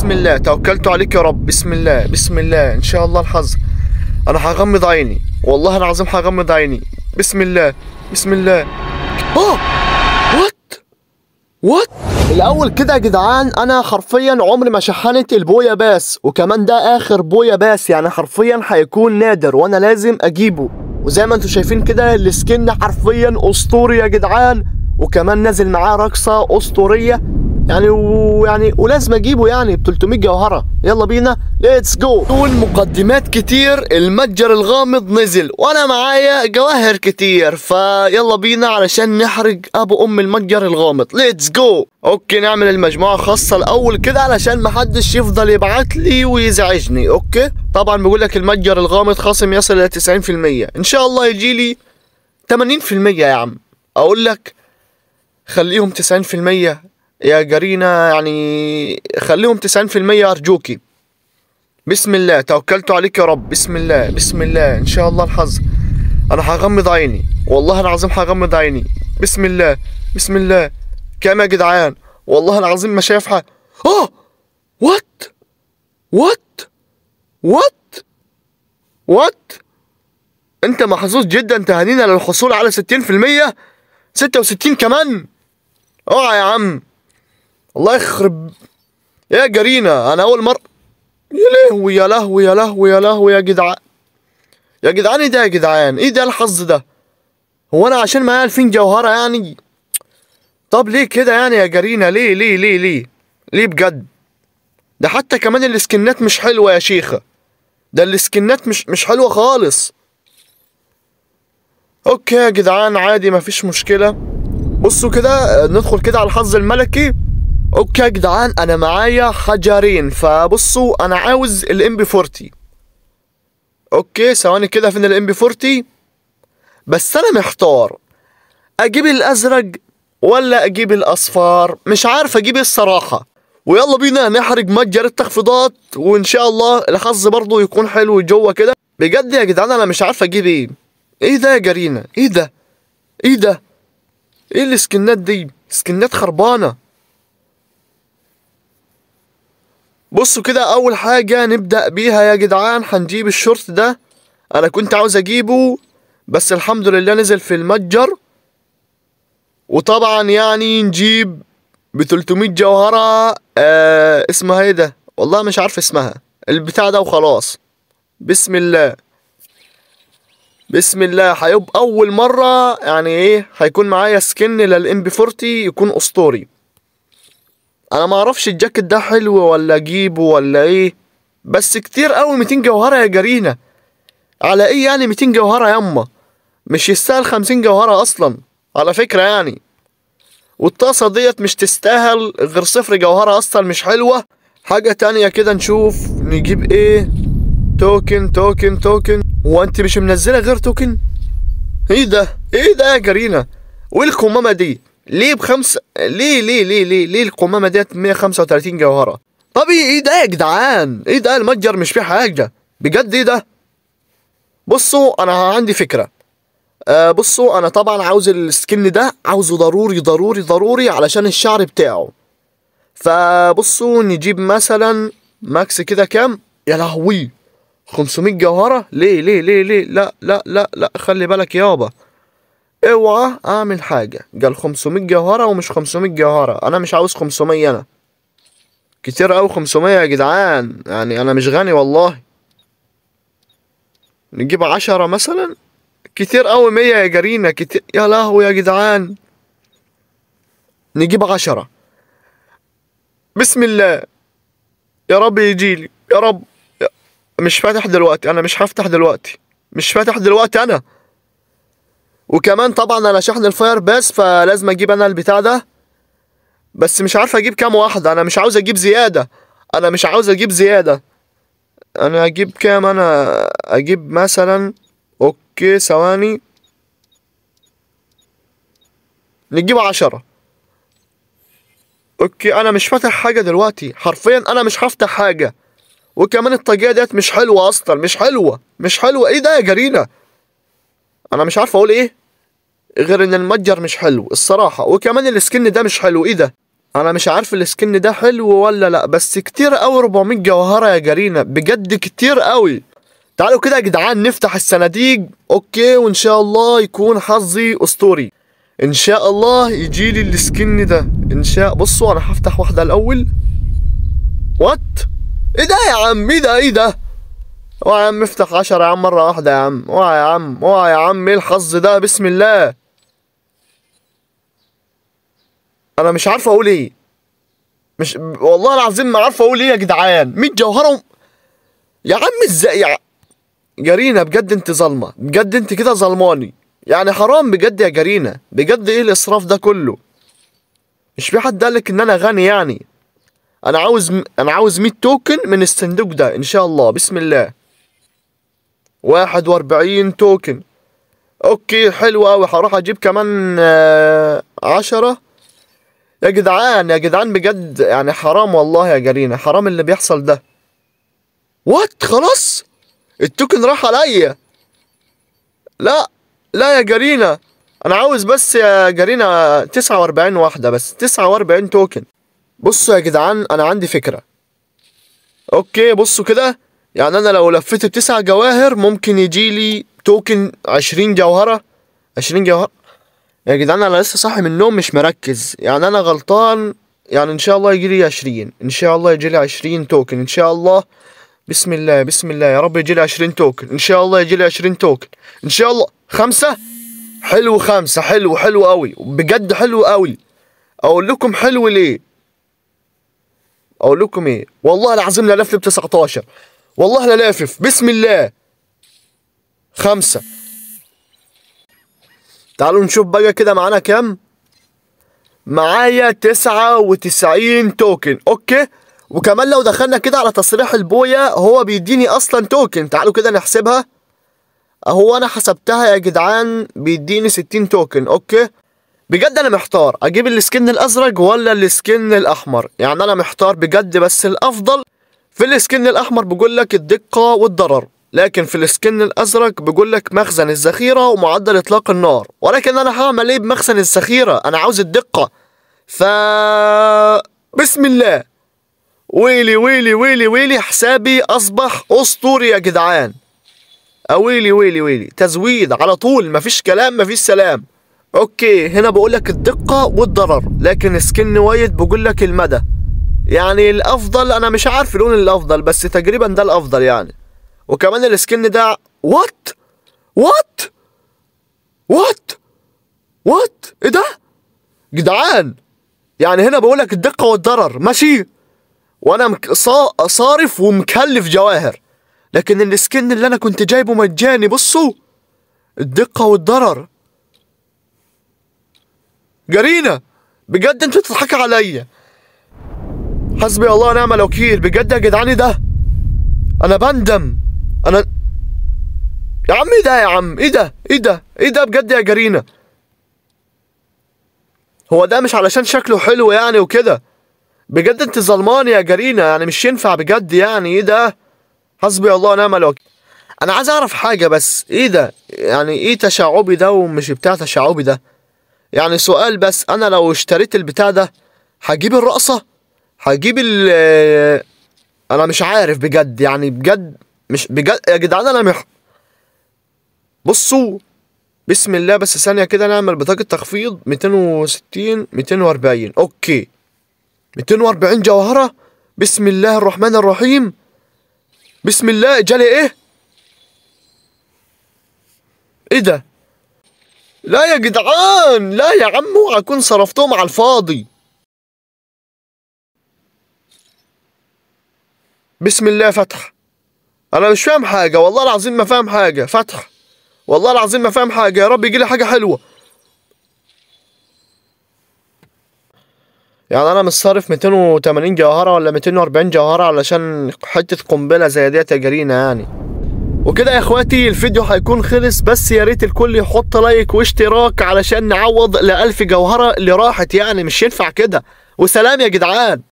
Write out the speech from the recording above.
بسم الله توكلت عليك يا رب بسم الله بسم الله ان شاء الله الحظ انا هغمض عيني والله العظيم هغمض عيني بسم الله بسم الله اه وات وات الاول كده يا جدعان انا حرفيا عمري ما شحنت البويا باس وكمان ده اخر بويا باس يعني حرفيا هيكون نادر وانا لازم اجيبه وزي ما انتم شايفين كده السكن حرفيا اسطوري يا جدعان وكمان نازل معاه رقصه اسطوريه يعني ويعني ولازم اجيبه يعني ب 300 جوهره يلا بينا ليتس جو دول مقدمات كتير المتجر الغامض نزل وانا معايا جواهر كتير فيلا بينا علشان نحرج ابو ام المتجر الغامض ليتس جو اوكي نعمل المجموعه خاصه الاول كده علشان محدش يفضل يبعت لي ويزعجني اوكي طبعا بيقول لك المتجر الغامض خصم يصل الى 90% ان شاء الله يجي لي 80% يا عم اقول لك خليهم 90% يا قرينا يعني خليهم 90% أرجوكي بسم الله توكلت عليك يا رب بسم الله بسم الله إن شاء الله الحظ أنا هغمض عيني والله العظيم هغمض عيني بسم الله بسم الله كام يا جدعان والله العظيم ما شايف حاجة آه وات وات وات وات انت محظوظ جدا تهانينا للحصول على 60% 66 كمان اوعى يا عم الله يخرب يا جرينا انا اول مره يا لهوي يا لهوي يا لهوي يا لهوي يا جدعان يا جدعان ايه ده يا جدعان ايه ده الحظ ده هو انا عشان معايا 2000 جوهره يعني طب ليه كده يعني يا جرينا ليه ليه ليه ليه ليه بجد ده حتى كمان الاسكنات مش حلوه يا شيخه ده الاسكنات مش مش حلوه خالص اوكي يا جدعان عادي مفيش مشكله بصوا كده ندخل كده على الحظ الملكي اوكي يا جدعان انا معايا حجرين فبصوا انا عاوز الام بي 40 اوكي ثواني كده فين الام بي 40 بس انا محتار اجيب الازرق ولا اجيب الاصفار مش عارف اجيب ايه الصراحه ويلا بينا نحرج متجر التخفيضات وان شاء الله الحظ برضه يكون حلو جوه كده بجد يا جدعان انا مش عارف اجيب ايه ايه ده يا جرينا ايه ده ايه ده ايه السكنات دي سكنات خربانه بصوا كده اول حاجة نبدأ بيها يا جدعان هنجيب الشورت ده انا كنت عاوز اجيبه بس الحمد لله نزل في المتجر وطبعا يعني نجيب ب 300 جوهرة آه اسمها ايه ده والله مش عارف اسمها البتاع ده وخلاص بسم الله بسم الله هيبقى اول مرة يعني ايه هيكون معايا سكن للام بي 40 يكون اسطوري انا ما اعرفش الجاكيت ده حلو ولا اجيبه ولا ايه بس كتير قوي 200 جوهره يا جرينا على ايه يعني 200 جوهره ياما مش يستاهل 50 جوهره اصلا على فكره يعني والطاسه ديت مش تستاهل غير صفر جوهره اصلا مش حلوه حاجه تانية كده نشوف نجيب ايه توكن توكن توكن هو انت مش منزله غير توكن ايه ده ايه ده يا جرينا وايه الكمامه دي ليه بخمس ليه ليه ليه ليه ليه القمامه ديت 135 جوهره طب ايه ده يا جدعان ايه ده المتجر مش فيه حاجه بجد ايه ده بصوا انا عندي فكره آه بصوا انا طبعا عاوز السكن ده عاوزه ضروري ضروري ضروري علشان الشعر بتاعه فبصوا نجيب مثلا ماكس كده كام يا لهوي 500 جوهره ليه ليه ليه ليه لا لا لا لا خلي بالك يابا اوعى اعمل حاجة قال 500 جوهرة ومش 500 جوهرة انا مش عاوز 500 انا كتير اوي 500 يا جدعان يعني انا مش غني والله نجيب عشرة مثلا كتير اوي 100 يا جرينا كتير يا لهو يا جدعان نجيب عشرة بسم الله يا رب يجيلي يا رب مش فاتح دلوقتي انا مش هفتح دلوقتي مش فاتح دلوقتي انا وكمان طبعا انا شحن الفاير باس فلازم اجيب انا البتاع ده بس مش عارف اجيب كام واحدة انا مش عاوز اجيب زيادة انا مش عاوز اجيب زيادة انا اجيب كام انا اجيب مثلا اوكي ثواني نجيب عشرة اوكي انا مش فاتح حاجة دلوقتي حرفيا انا مش هفتح حاجة وكمان الطاقية ديت مش حلوة اصلا مش حلوة مش حلوة ايه ده يا جرينا انا مش عارف اقول ايه غير ان المتجر مش حلو الصراحه وكمان السكن ده مش حلو ايه ده انا مش عارف السكن ده حلو ولا لا بس كتير قوي 400 جوهره يا جرينا بجد كتير قوي تعالوا كده يا جدعان نفتح الصناديق اوكي وان شاء الله يكون حظي اسطوري ان شاء الله يجي لي السكن ده ان شاء بصوا انا هفتح واحده الاول وات ايه ده يا عم ايه ده ايه ده اوعى يا عم افتح عشرة يا عم مرة واحدة يا عم اوعى يا عم اوعى يا عم ايه الحظ ده بسم الله انا مش عارف اقول ايه مش والله العظيم ما عارف اقول ايه يا جدعان 100 جوهرة و... يا عم ازاي يا جرينة بجد انت ظالمة بجد انت كده ظلماني يعني حرام بجد يا جرينة بجد ايه الاسراف ده كله مش في حد قالك ان انا غني يعني انا عاوز انا عاوز 100 توكن من الصندوق ده ان شاء الله بسم الله 41 توكن اوكي حلوة قوي هروح اجيب كمان آه عشرة يا جدعان يا جدعان بجد يعني حرام والله يا جرينا حرام اللي بيحصل ده وات خلاص التوكن راح عليا لا لا يا جرينا انا عاوز بس يا جرينا 49 واحدة بس 49 توكن بصوا يا جدعان انا عندي فكرة اوكي بصوا كده يعني انا لو لفيت بتسع جواهر ممكن يجي لي توكن عشرين جوهرة عشرين جوهرة يا جدعان انا لسه صاحي من النوم مش مركز يعني انا غلطان يعني ان شاء الله يجي لي عشرين ان شاء الله يجي لي عشرين توكن ان شاء الله بسم الله بسم الله يا رب يجي لي عشرين توكن ان شاء الله يجي لي عشرين توكن ان شاء الله خمسة حلو خمسة حلو حلو قوي بجد حلو قوي اقول لكم حلو ليه اقول لكم ايه والله العظيم لا ب 19 والله لا لافف بسم الله خمسة تعالوا نشوف بقى كده معانا كام معايا تسعة وتسعين توكن اوكي وكمان لو دخلنا كده على تصريح البويا هو بيديني اصلا توكن تعالوا كده نحسبها اهو انا حسبتها يا جدعان بيديني ستين توكن اوكي بجد انا محتار اجيب السكن الازرق ولا السكن الاحمر يعني انا محتار بجد بس الافضل في السكن الاحمر بقول لك الدقه والضرر لكن في السكن الازرق بقول لك مخزن الذخيره ومعدل اطلاق النار ولكن انا هعمل ايه بمخزن الذخيره انا عاوز الدقه ف بسم الله ويلي ويلي ويلي ويلي حسابي اصبح اسطوري يا جدعان أويلي آه، ويلي ويلي تزويد على طول مفيش كلام مفيش سلام اوكي هنا بقول لك الدقه والضرر لكن سكن وايد بقول لك المدى يعني الافضل انا مش عارف لون الافضل بس تقريبا ده الافضل يعني وكمان السكن ده وات وات وات وات ايه ده جدعان يعني هنا بقول لك الدقه والضرر ماشي وانا صا... صارف ومكلف جواهر لكن السكن اللي انا كنت جايبه مجاني بصوا الدقه والضرر جرينا بجد انتوا بتضحكوا عليا حسبي الله ونعم الوكيل بجد يا جدعان ايه ده انا بندم انا يا عم ايه ده يا عم ايه ده ايه ده ايه ده بجد يا جرينا هو ده مش علشان شكله حلو يعني وكده بجد انت ظلمان يا جرينا يعني مش ينفع بجد يعني ايه ده حسبي الله ونعم الوكيل انا عايز اعرف حاجه بس ايه ده يعني ايه تشعبي ده ومش بتاع تشعبي ده يعني سؤال بس انا لو اشتريت البتاع ده هجيب الرقصه هجيب ال آه، انا مش عارف بجد يعني بجد مش بجد يا جدعان انا مح بصوا بسم الله بس ثانيه كده نعمل بطاقه تخفيض 260 240 اوكي 240 جوهره بسم الله الرحمن الرحيم بسم الله جالي ايه ايه ده لا يا جدعان لا يا عم اكون صرفتهم على الفاضي بسم الله فتح انا مش فاهم حاجه والله العظيم ما فاهم حاجه فتح والله العظيم ما فاهم حاجه يا رب يجي لي حاجه حلوه يعني انا مصرف 280 جوهره ولا 240 جوهره علشان حته قنبله زي ديت تجارينا يعني وكده يا اخواتي الفيديو هيكون خلص بس يا ريت الكل يحط لايك واشتراك علشان نعوض ل 1000 جوهره اللي راحت يعني مش ينفع كده وسلام يا جدعان